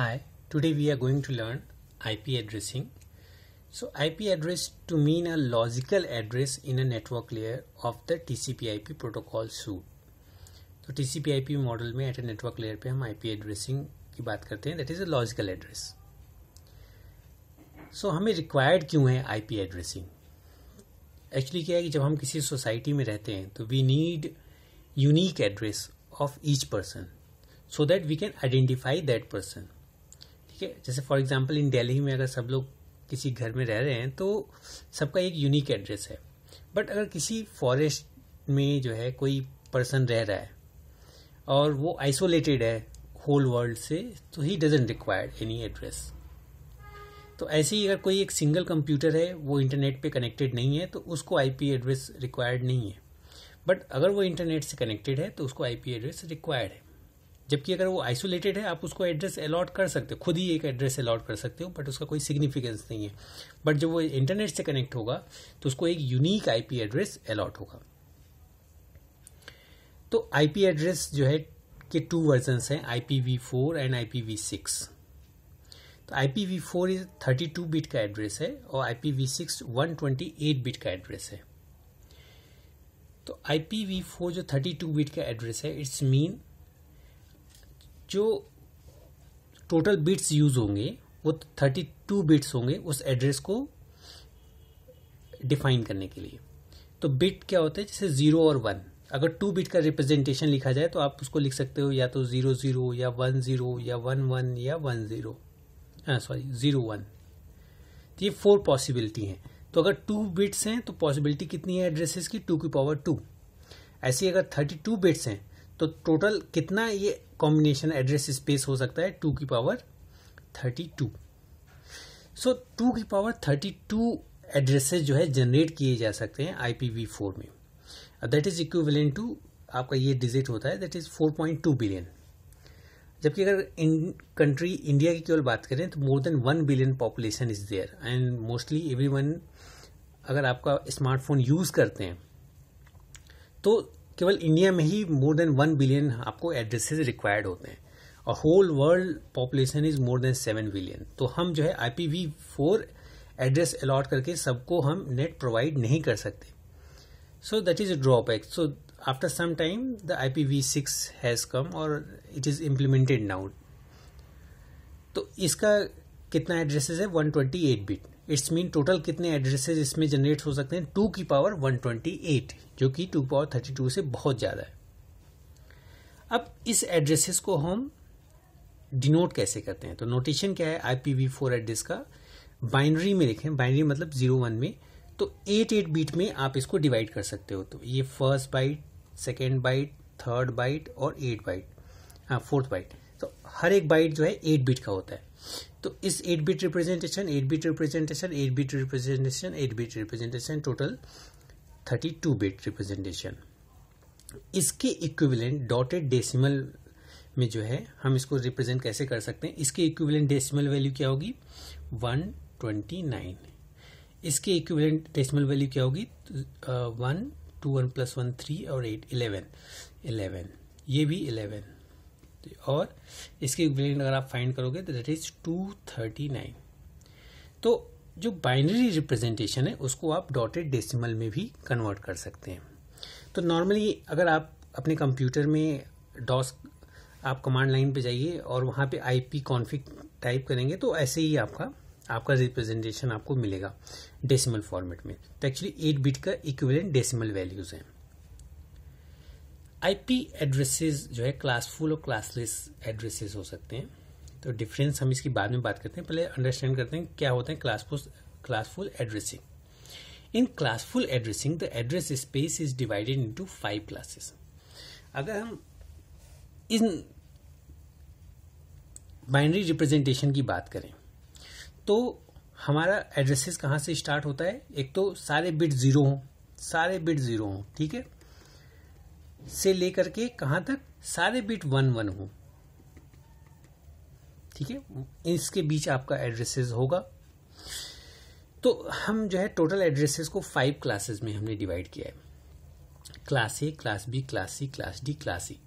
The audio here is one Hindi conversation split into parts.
Hi, today we are going to learn IP addressing. So IP address to mean a logical address in a network layer of the TCP IP protocol suite. तो TCP IP मॉडल में एट ए नेटवर्क लेयर पे हम IP एड्रेसिंग की बात करते हैं that is a logical address so हमें रिक्वायर्ड क्यों है IP एड्रेसिंग एक्चुअली क्या है कि जब हम किसी सोसाइटी में रहते हैं तो we need unique address of each person so that we can identify that person ठीक है जैसे फॉर एग्जाम्पल इन दिल्ली में अगर सब लोग किसी घर में रह रहे हैं तो सबका एक यूनिक एड्रेस है बट अगर किसी फॉरेस्ट में जो है कोई पर्सन रह रहा है और वो आइसोलेटेड है होल वर्ल्ड से तो he doesn't required any address तो ऐसे ही अगर कोई एक सिंगल कंप्यूटर है वो इंटरनेट पे कनेक्टेड नहीं है तो उसको आईपी एड्रेस रिक्वायर्ड नहीं है बट अगर वो इंटरनेट से कनेक्टेड है तो उसको आईपी एड्रेस रिक्वायर्ड है जबकि अगर वो आइसोलेटेड है आप उसको एड्रेस अलॉट कर सकते हो खुद ही एक एड्रेस अलॉट कर सकते हो बट उसका कोई सिग्निफिकेंस नहीं है बट जब वो इंटरनेट से कनेक्ट होगा तो उसको एक यूनिक आईपी एड्रेस अलॉट होगा तो आईपी एड्रेस जो है के टू वर्जन्स हैं IP v four and IPv v six तो IPv v four is thirty two bit का एड्रेस है और IP v six one twenty eight bit का एड्रेस है तो आईपी वी फोर जो थर्टी टू बिट का एड्रेस है इट्स मीन जो टोटल बिट्स यूज होंगे वो थर्टी टू बिट्स होंगे उस एड्रेस को डिफाइन करने के लिए तो बिट क्या होता है जैसे जीरो और वन अगर टू बिट का रिप्रेजेंटेशन लिखा जाए तो आप उसको लिख सकते हो या तो जीरो जीरो या वन जीरो या वन वन या one zero sorry zero one तो ये फोर पॉसिबिलिटी हैं तो अगर टू बिट्स हैं तो पॉसिबिलिटी कितनी है एड्रेसेस की टू की पावर टू ऐसे अगर थर्टी टू बिट्स हैं तो टोटल कितना ये कॉम्बिनेशन एड्रेस स्पेस हो सकता है टू की power thirty two so two की पावर थर्टी टू एड्रेसेस जो है जनरेट किए जा सकते हैं आई पी वी फोर में दैट इज इक्विवेलेंट टू आपका ये डिजिट होता है that is four point two billion जबकि अगर इन कंट्री इंडिया की केवल बात करें तो more than one billion population is there and mostly every one अगर आपका स्मार्टफोन यूज़ करते हैं तो केवल इंडिया में ही मोर देन वन बिलियन आपको एड्रेसेस रिक्वायर्ड होते हैं और whole world population is more than seven billion तो हम जो है आईपीवी फोर एड्रेस अलॉट करके सबको हम नेट प्रोवाइड नहीं कर सकते so that is a drawback so after some time the I P v six has come और इट इज़ इम्प्लीमेंटेड नाउ तो इसका कितना एड्रेसेस है one twenty eight bit it's mean total कितने एड्रेसेस इसमें जनरेट हो सकते हैं टू की पावर 128 जो कि टू पावर 32 से बहुत ज़्यादा है अब इस एड्रेसेस को हम डिनोट कैसे करते हैं तो नोटेशन क्या है आईपीवी फोर एड्रेस का बाइनरी में लिखें बाइनरी मतलब जीरो वन में तो एट एट बीट में आप इसको डिवाइड कर सकते हो तो ये first byte second byte third byte और एट बाइट हाँ फोर्थ बाइट तो हर एक बाइट जो है एट बीट का होता है तो इस eight bit representation eight bit representation eight bit representation eight bit representation total thirty two bit representation इसके इक्विवेलेंट डॉटेड डेसिमल में जो है हम इसको रिप्रेजेंट कैसे कर सकते हैं इसके इक्विवेलेंट डेसिमल वैल्यू क्या होगी वन ट्वेंटी नाइन इसके इक्विवेलेंट डेसिमल वैल्यू क्या होगी one two one plus one three और एट इलेवन इलेवन ये भी इलेवन और इसकी इक्विवेलेंट अगर आप फाइंड करोगे तो दैट इज 239 तो जो बाइनरी रिप्रेजेंटेशन है उसको आप डॉटेड डेसिमल में भी कन्वर्ट कर सकते हैं तो नॉर्मली अगर आप अपने कंप्यूटर में डॉस आप कमांड लाइन पे जाइए और वहाँ पे आई पी कॉन्फिक टाइप करेंगे तो ऐसे ही आपका आपका रिप्रेजेंटेशन आपको मिलेगा डेसिमल फॉर्मेट में तो एक्चुअली एट बिट का इक्विवेलेंट डेसिमल वैल्यूज हैं आईपी एड्रेसेस जो है क्लासफुल और क्लासलेस एड्रेसेस हो सकते हैं तो डिफरेंस हम इसकी बाद में बात करते हैं पहले अंडरस्टैंड करते हैं क्या होता है classful classful addressing in classful addressing the address space is divided into five classes अगर हम इन बाइनरी रिप्रेजेंटेशन की बात करें तो हमारा एड्रेसेस कहाँ से स्टार्ट होता है एक तो सारे बिट जीरो हों सारे बिट जीरो हों ठीक है से लेकर के कहाँ तक सारे बिट वन वन हो ठीक है इसके बीच आपका एड्रेसेस होगा तो हम जो है टोटल एड्रेसेस को फाइव क्लासेस में हमने डिवाइड किया है class A class B class C class D class E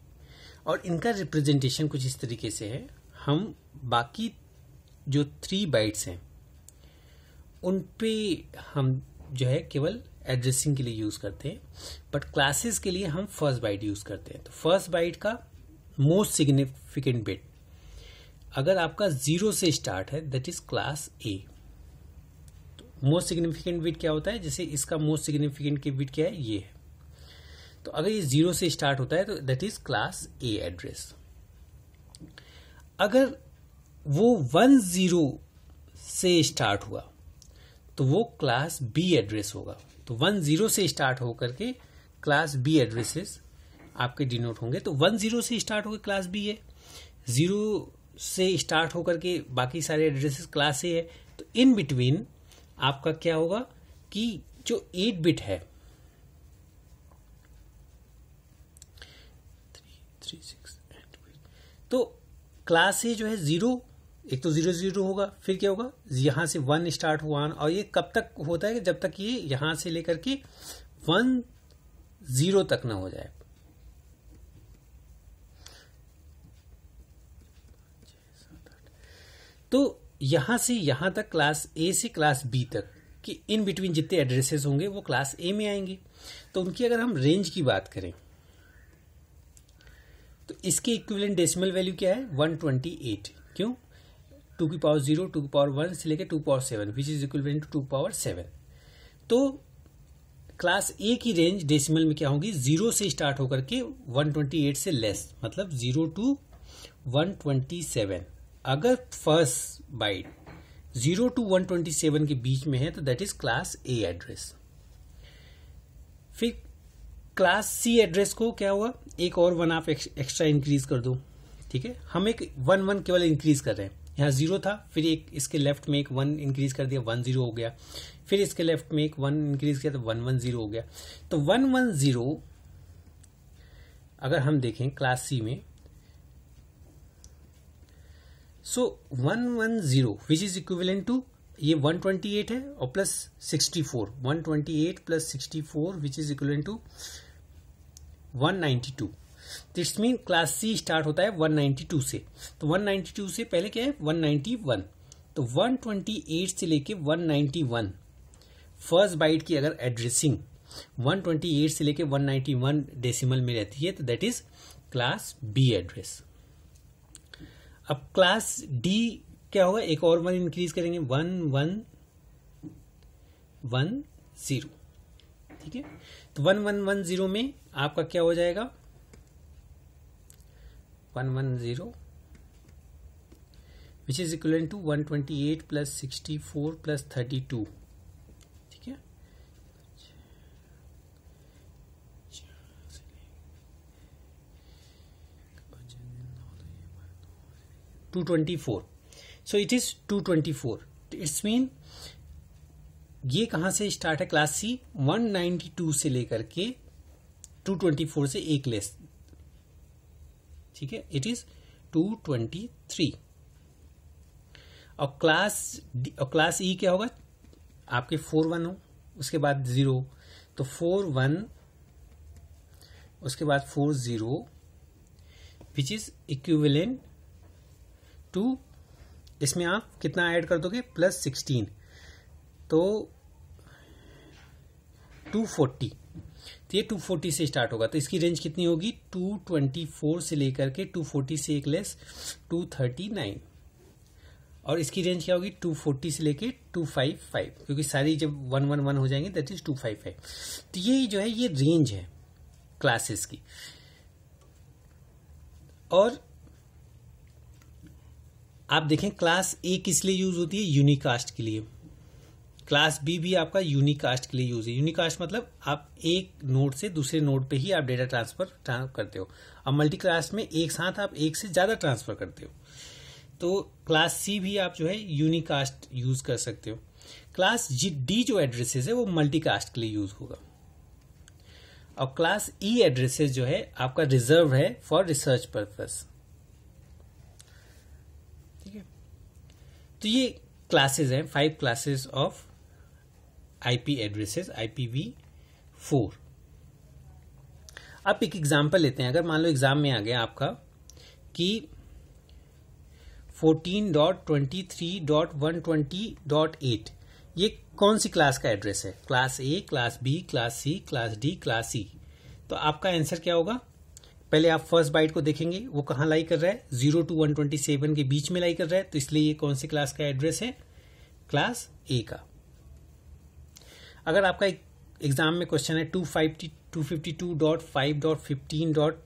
और इनका रिप्रेजेंटेशन कुछ इस तरीके से है हम बाकी जो थ्री बाइट्स हैं उन पे हम जो है केवल एड्रेसिंग के लिए यूज करते हैं बट क्लासेस के लिए हम फर्स्ट बाइट यूज करते हैं तो फर्स्ट बाइट का मोस्ट सिग्निफिकेंट बिट अगर आपका जीरो से स्टार्ट है दैट इज क्लास ए तो मोस्ट सिग्निफिकेंट बिट क्या होता है जैसे इसका मोस्ट सिग्निफिकेंट की बिट क्या है ये है तो अगर ये जीरो से स्टार्ट होता है तो that is class A address अगर वो वन जीरो से स्टार्ट हुआ तो वो क्लास बी एड्रेस होगा तो वन जीरो से स्टार्ट होकर के क्लास बी एड्रेसेस आपके डिनोट होंगे तो वन जीरो से स्टार्ट होकर क्लास बी है जीरो से स्टार्ट होकर के बाकी सारे एड्रेसेस क्लास ए है तो इन बिटवीन आपका क्या होगा कि जो एट बिट है तो क्लास ए जो है जीरो एक तो जीरो जीरो होगा फिर क्या होगा यहाँ से वन स्टार्ट हुआ और ये कब तक होता है जब तक ये यहाँ से लेकर के वन जीरो तक ना हो जाए तो यहां से यहां तक क्लास ए से क्लास बी तक कि इन बिटवीन जितने एड्रेसेस होंगे वो क्लास ए में आएंगे तो उनकी अगर हम रेंज की बात करें तो इसके इक्विवेलेंट डेसिमल वैल्यू क्या है 128 क्यों टू की पावर जीरो टू की पावर वन से लेकर two power seven which is equal to two power seven तो क्लास ए की रेंज डेसिमल में क्या होगी जीरो से स्टार्ट होकर के वन ट्वेंटी एट से लेस मतलब zero to one twenty seven अगर first byte zero to one twenty seven के बीच में है तो that is class A address फिर क्लास सी एड्रेस को क्या हुआ एक और वन आप एक्स्ट्रा इंक्रीज कर दो ठीक है हम एक वन वन केवल इंक्रीज कर रहे हैं यहाँ जीरो था फिर एक इसके लेफ्ट में एक वन इंक्रीज कर दिया वन जीरो हो गया फिर इसके लेफ्ट में एक वन इंक्रीज किया तो वन वन जीरो हो गया तो वन वन जीरो अगर हम देखें क्लास सी में so one one zero which is equivalent to ये वन ट्वेंटी एट है और plus sixty four one twenty eight plus sixty four which is equal to one two that's mean class C start होता है 192 से तो 192 से पहले क्या है 191 तो 128 से लेके 191 फर्स्ट बाइट की अगर एड्रेसिंग 128 से लेके 191 डेसिमल में रहती है तो that is class B address अब क्लास डी क्या होगा एक और वन इंक्रीज करेंगे वन वन वन जीरो ठीक है तो वन वन वन जीरो में आपका क्या हो जाएगा 110 which is equivalent to 128 plus 64 plus 32 ठीक है two twenty four so it is two twenty four it's mean ये कहां से स्टार्ट है क्लास सी 192 से लेकर के 224 से एक लेस ठीक है it is two twenty three और क्लास और क्लास ई e क्या होगा आपके फोर वन हो उसके बाद जीरो तो फोर वन उसके बाद four zero which is equivalent to इसमें आप कितना ऐड कर दोगे प्लस सिक्सटीन तो टू फोर्टी तो ये 240 से स्टार्ट होगा तो इसकी रेंज कितनी होगी 224 से लेकर के 240 से एक लेस 239 और इसकी रेंज क्या होगी 240 से लेके 255 क्योंकि सारी जब 111 हो जाएंगे दैट इज 255 तो ये जो है ये रेंज है क्लासेस की और आप देखें क्लास ए किस लिए यूज होती है यूनिकास्ट के लिए क्लास बी भी आपका यूनिकास्ट के लिए यूज है यूनिकास्ट मतलब आप एक नोड से दूसरे नोड पे ही आप डेटा ट्रांसफर करते हो अब क्लास में एक साथ आप एक से ज्यादा ट्रांसफर करते हो तो क्लास सी भी आप जो है यूनिकास्ट यूज कर सकते हो क्लास जी डी जो एड्रेसेस है वो मल्टीकास्ट के लिए यूज होगा और क्लास ई एड्रेसेस जो है आपका रिजर्व है फॉर रिसर्च पर्पस ठीक है तो ये क्लासेस हैं five classes of IP addresses IPv4 अब एक एग्जाम्पल लेते हैं अगर मान लो एग्जाम में आ गया आपका कि 14.23.120.8 ये कौन सी क्लास का एड्रेस है class A class B class C class D class E तो आपका आंसर क्या होगा पहले आप फर्स्ट बाइट को देखेंगे वो कहाँ लाई कर रहा है zero to one twenty seven के बीच में लाई कर रहा है तो इसलिए ये कौन सी क्लास का एड्रेस है क्लास ए का अगर आपका एग्जाम में क्वेश्चन है two five two fifty two dot five dot fifteen dot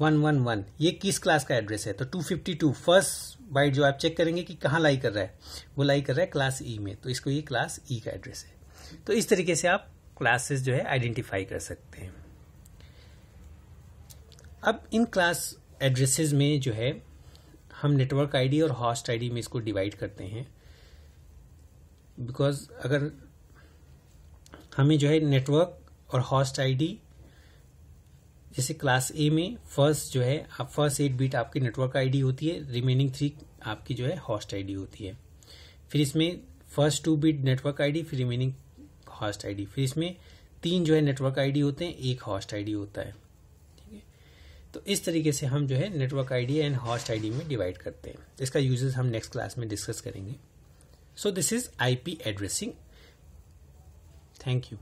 one one one ये किस क्लास का एड्रेस है तो two fifty two first byte जो आप चेक करेंगे कि कहाँ लाई कर रहा है वो लाई कर रहा है क्लास ई e में तो इसको ये क्लास ई e का एड्रेस है तो इस तरीके से आप क्लासेस जो है आइडेंटिफाई कर सकते हैं अब इन क्लास एड्रेसेस में जो है हम नेटवर्क आईडी और हॉस्ट आईडी में इसको डिवाइड करते हैं बिकॉज अगर हमें जो है नेटवर्क और हॉस्ट आईडी जैसे क्लास ए में फर्स्ट जो है आप फर्स्ट एट बीट आपकी नेटवर्क आईडी होती है रिमेनिंग थ्री आपकी जो है हॉस्ट आईडी होती है फिर इसमें first two bit network ID फिर रिमेनिंग हॉस्ट आईडी फिर इसमें तीन जो है नेटवर्क आईडी होते हैं एक हॉस्ट आईडी होता है ठीक है तो इस तरीके से हम जो है network ID and host ID में डिवाइड करते हैं इसका यूजेस हम नेक्स्ट क्लास में डिस्कस करेंगे so this is IP addressing Thank you.